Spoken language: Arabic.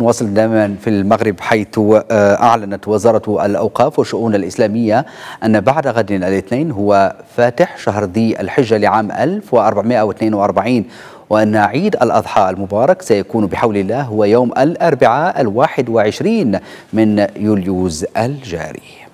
نواصل دائما في المغرب حيث آه، أعلنت وزارة الأوقاف والشؤون الإسلامية أن بعد غد الاثنين هو فاتح شهر ذي الحجة لعام 1442 وأن عيد الأضحى المبارك سيكون بحول الله هو يوم الأربعاء الواحد وعشرين من يوليوز الجاري